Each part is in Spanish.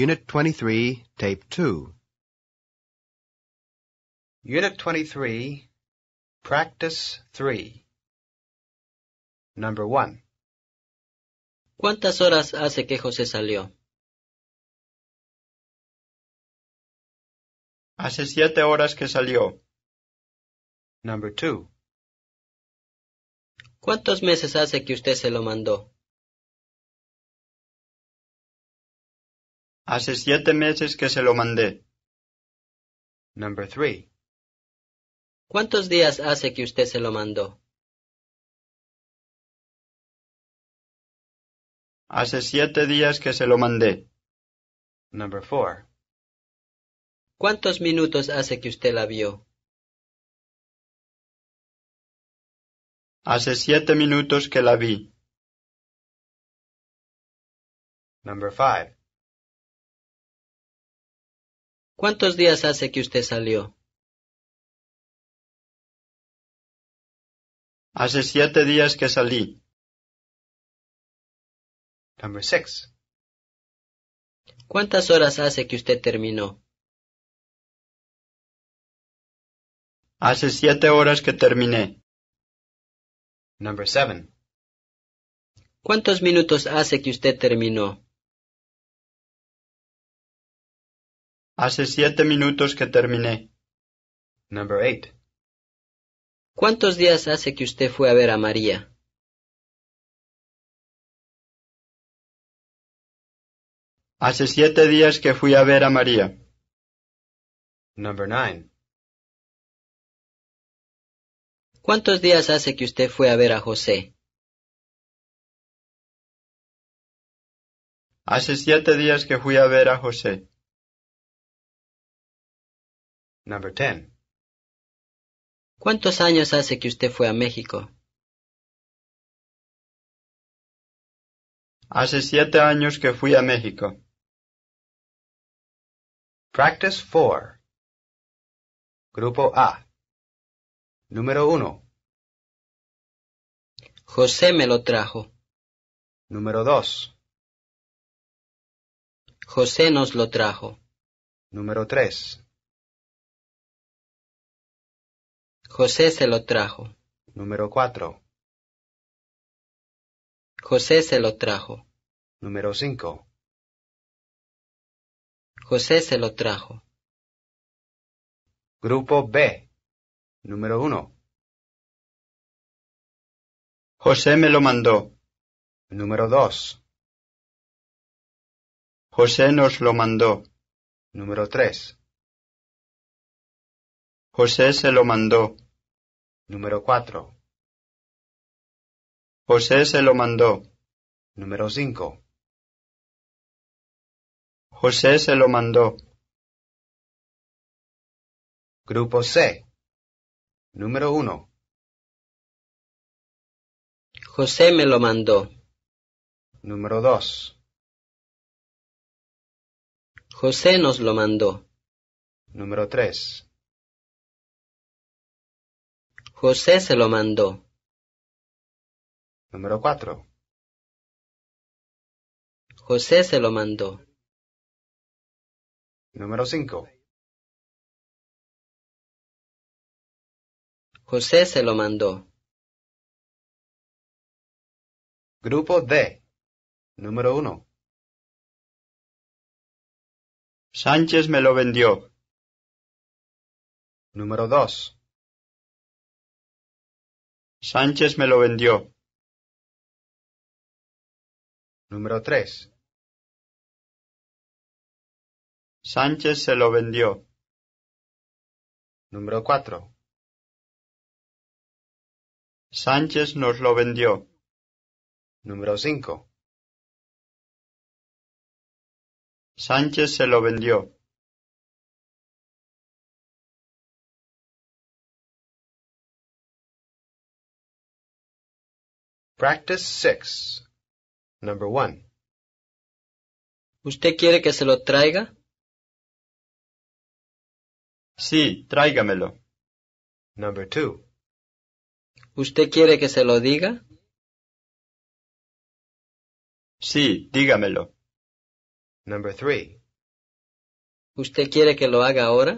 Unit 23, Tape 2. Unit 23, Practice 3. Number 1. ¿Cuántas horas hace que José salió? Hace siete horas que salió. Number 2. ¿Cuántos meses hace que usted se lo mandó? Hace siete meses que se lo mandé. Number three. ¿Cuántos días hace que usted se lo mandó? Hace siete días que se lo mandé. Number four. ¿Cuántos minutos hace que usted la vio? Hace siete minutos que la vi. Number five. ¿Cuántos días hace que usted salió? Hace siete días que salí. Number six. ¿Cuántas horas hace que usted terminó? Hace siete horas que terminé. Number seven. ¿Cuántos minutos hace que usted terminó? Hace siete minutos que terminé. Number eight. ¿Cuántos días hace que usted fue a ver a María? Hace siete días que fui a ver a María. Number nine. ¿Cuántos días hace que usted fue a ver a José? Hace siete días que fui a ver a José. Number 10. ¿Cuántos años hace que usted fue a México? Hace siete años que fui a México. Practice 4. Grupo A. Número 1. José me lo trajo. Número 2. José nos lo trajo. Número 3. José se lo trajo. Número cuatro. José se lo trajo. Número cinco. José se lo trajo. Grupo B. Número uno. José me lo mandó. Número dos. José nos lo mandó. Número tres. José se lo mandó. Número cuatro. José se lo mandó. Número cinco. José se lo mandó. Grupo C. Número uno. José me lo mandó. Número dos. José nos lo mandó. Número tres. José se lo mandó. Número cuatro. José se lo mandó. Número cinco. José se lo mandó. Grupo D. Número uno. Sánchez me lo vendió. Número dos. Sánchez me lo vendió. Número 3. Sánchez se lo vendió. Número cuatro. Sánchez nos lo vendió. Número cinco. Sánchez se lo vendió. Practice 6. Number 1. ¿Usted quiere que se lo traiga? Sí, tráigamelo. Number 2. ¿Usted quiere que se lo diga? Sí, dígamelo. Number 3. ¿Usted quiere que lo haga ahora?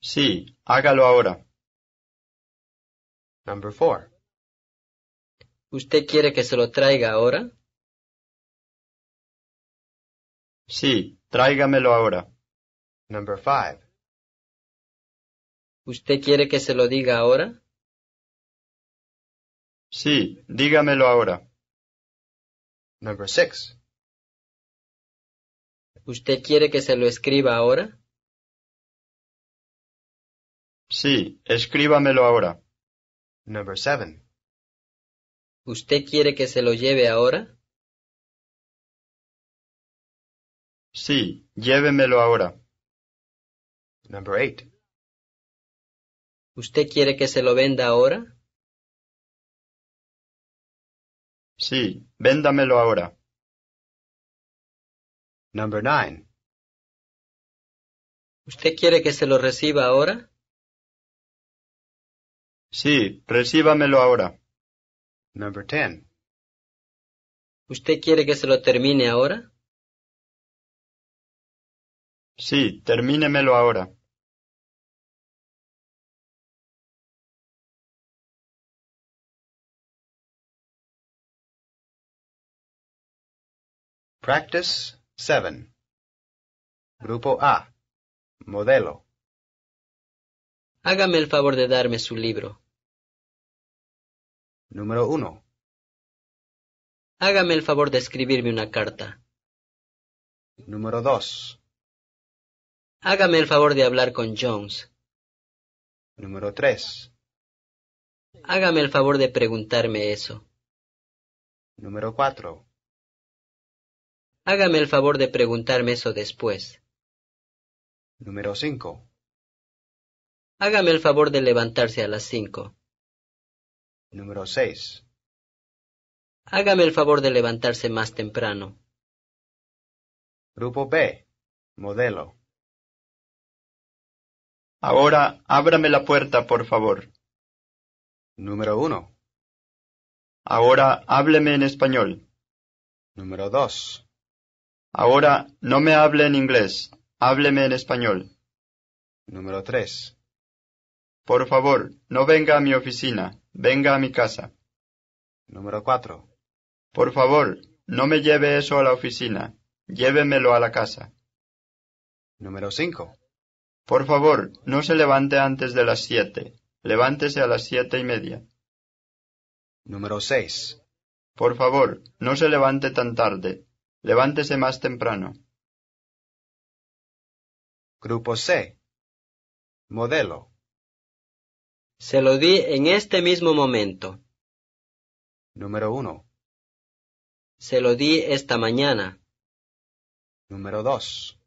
Sí, hágalo ahora. 4. ¿Usted quiere que se lo traiga ahora? Sí, tráigamelo ahora. Number 5. ¿Usted quiere que se lo diga ahora? Sí, dígamelo ahora. Number 6. ¿Usted quiere que se lo escriba ahora? Sí, escríbamelo ahora. Número 7. ¿Usted quiere que se lo lleve ahora? Sí, llévemelo ahora. Número 8. ¿Usted quiere que se lo venda ahora? Sí, véndamelo ahora. Número 9. ¿Usted quiere que se lo reciba ahora? Sí, recíbamelo ahora. Number 10. ¿Usted quiere que se lo termine ahora? Sí, termínemelo ahora. Practice 7. Grupo A. Modelo. Hágame el favor de darme su libro. Número 1. Hágame el favor de escribirme una carta. Número 2. Hágame el favor de hablar con Jones. Número 3. Hágame el favor de preguntarme eso. Número 4. Hágame el favor de preguntarme eso después. Número 5. Hágame el favor de levantarse a las 5 número 6. Hágame el favor de levantarse más temprano. Grupo B. Modelo. Ahora ábrame la puerta, por favor. Número 1. Ahora hábleme en español. Número 2. Ahora no me hable en inglés, hábleme en español. Número 3. Por favor, no venga a mi oficina venga a mi casa. Número 4. Por favor, no me lleve eso a la oficina, llévemelo a la casa. Número 5. Por favor, no se levante antes de las siete, levántese a las siete y media. Número 6. Por favor, no se levante tan tarde, levántese más temprano. Grupo C. Modelo. Se lo di en este mismo momento. Número uno. Se lo di esta mañana. Número dos.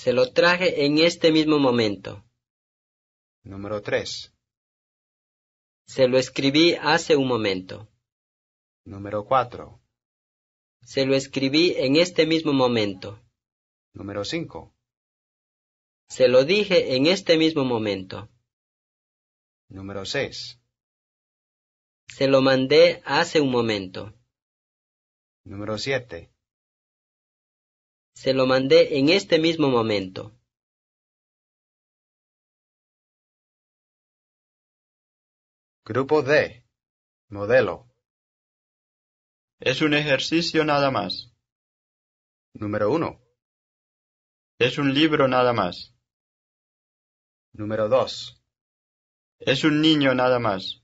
Se lo traje en este mismo momento. Número tres. Se lo escribí hace un momento. Número cuatro. Se lo escribí en este mismo momento. Número cinco. Se lo dije en este mismo momento. Número 6. Se lo mandé hace un momento. Número 7. Se lo mandé en este mismo momento. Grupo D. Modelo. Es un ejercicio nada más. Número 1. Es un libro nada más. Número 2. Es un niño nada más.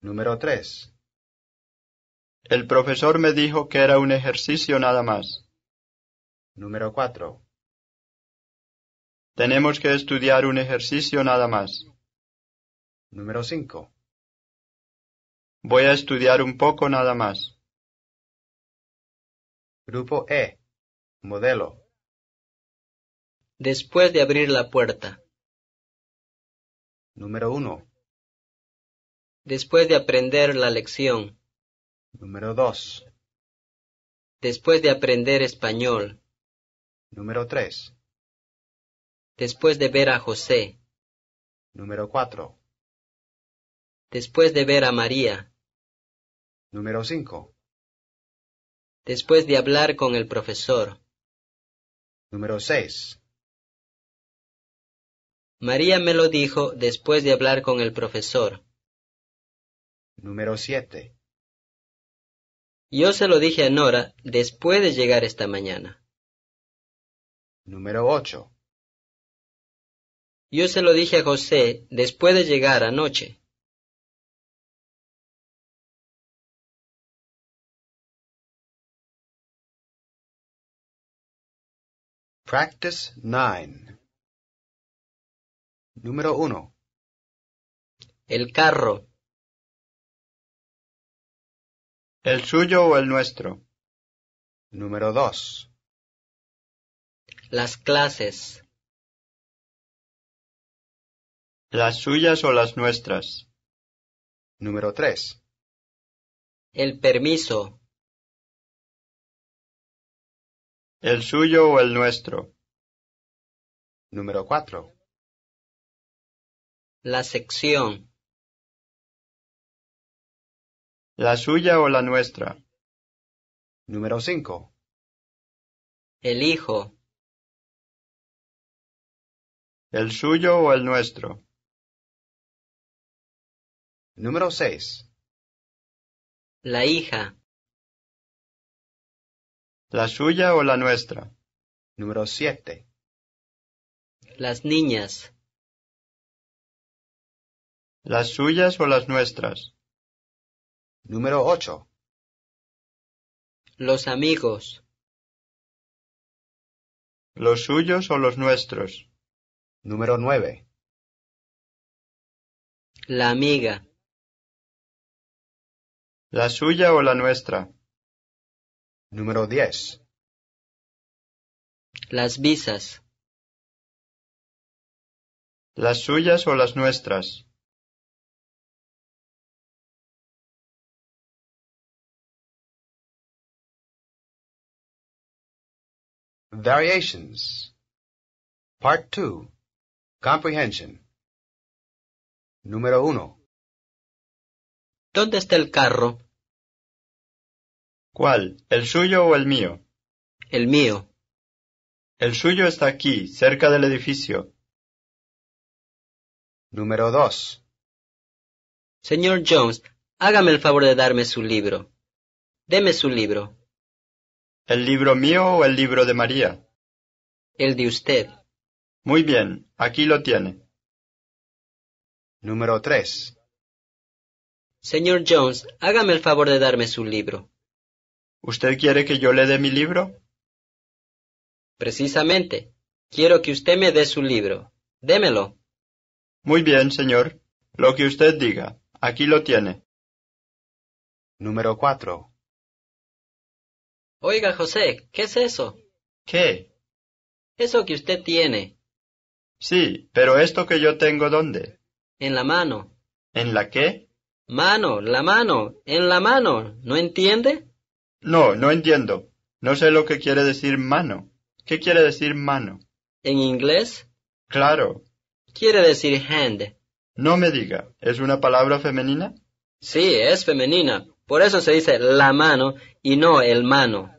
Número 3. El profesor me dijo que era un ejercicio nada más. Número 4. Tenemos que estudiar un ejercicio nada más. Número 5. Voy a estudiar un poco nada más. Grupo E. Modelo. Después de abrir la puerta, Número 1. Después de aprender la lección. Número 2. Después de aprender español. Número 3. Después de ver a José. Número 4. Después de ver a María. Número 5. Después de hablar con el profesor. Número 6. María me lo dijo después de hablar con el profesor. Número 7. Yo se lo dije a Nora después de llegar esta mañana. Número 8. Yo se lo dije a José después de llegar anoche. Practice 9. Número uno. El carro. ¿El suyo o el nuestro? Número dos. Las clases. ¿Las suyas o las nuestras? Número tres. El permiso. ¿El suyo o el nuestro? Número cuatro. La sección. La suya o la nuestra. Número 5. El hijo. El suyo o el nuestro. Número 6. La hija. La suya o la nuestra. Número 7. Las niñas. ¿Las suyas o las nuestras? Número ocho. Los amigos. ¿Los suyos o los nuestros? Número nueve. La amiga. ¿La suya o la nuestra? Número diez. Las visas. ¿Las suyas o las nuestras? Variations Part 2 Comprehension Número 1 ¿Dónde está el carro? ¿Cuál? ¿El suyo o el mío? El mío. El suyo está aquí, cerca del edificio. Número 2 Señor Jones, hágame el favor de darme su libro. Deme su libro. ¿El libro mío o el libro de María? El de usted. Muy bien, aquí lo tiene. Número 3. Señor Jones, hágame el favor de darme su libro. ¿Usted quiere que yo le dé mi libro? Precisamente. Quiero que usted me dé su libro. Démelo. Muy bien, señor. Lo que usted diga. Aquí lo tiene. Número 4. Oiga, José, ¿qué es eso? ¿Qué? Eso que usted tiene. Sí, pero esto que yo tengo, ¿dónde? En la mano. ¿En la qué? Mano, la mano, en la mano. ¿No entiende? No, no entiendo. No sé lo que quiere decir mano. ¿Qué quiere decir mano? ¿En inglés? Claro. Quiere decir hand. No me diga, ¿es una palabra femenina? Sí, es femenina, por eso se dice la mano y no el mano.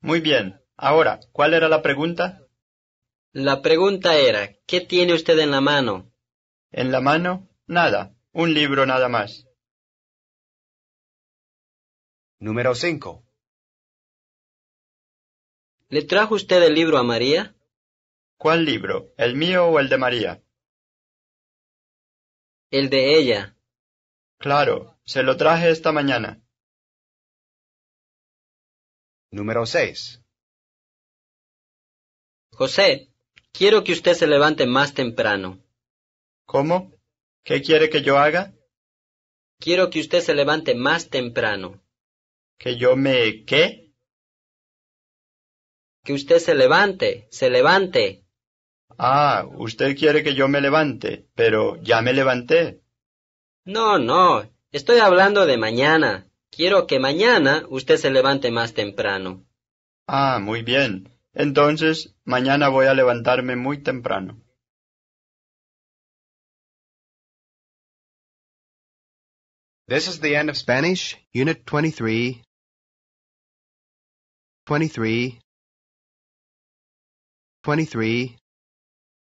Muy bien. Ahora, ¿cuál era la pregunta? La pregunta era, ¿qué tiene usted en la mano? En la mano, nada. Un libro nada más. Número 5. ¿Le trajo usted el libro a María? ¿Cuál libro? ¿El mío o el de María? El de ella. Claro, se lo traje esta mañana. Número 6. José, quiero que usted se levante más temprano. ¿Cómo? ¿Qué quiere que yo haga? Quiero que usted se levante más temprano. ¿Que yo me qué? Que usted se levante, se levante. Ah, usted quiere que yo me levante, pero ya me levanté. No, no, Estoy hablando de mañana. Quiero que mañana usted se levante más temprano. Ah, muy bien. Entonces, mañana voy a levantarme muy temprano. This is the end of Spanish, Unit 23. 23. 23.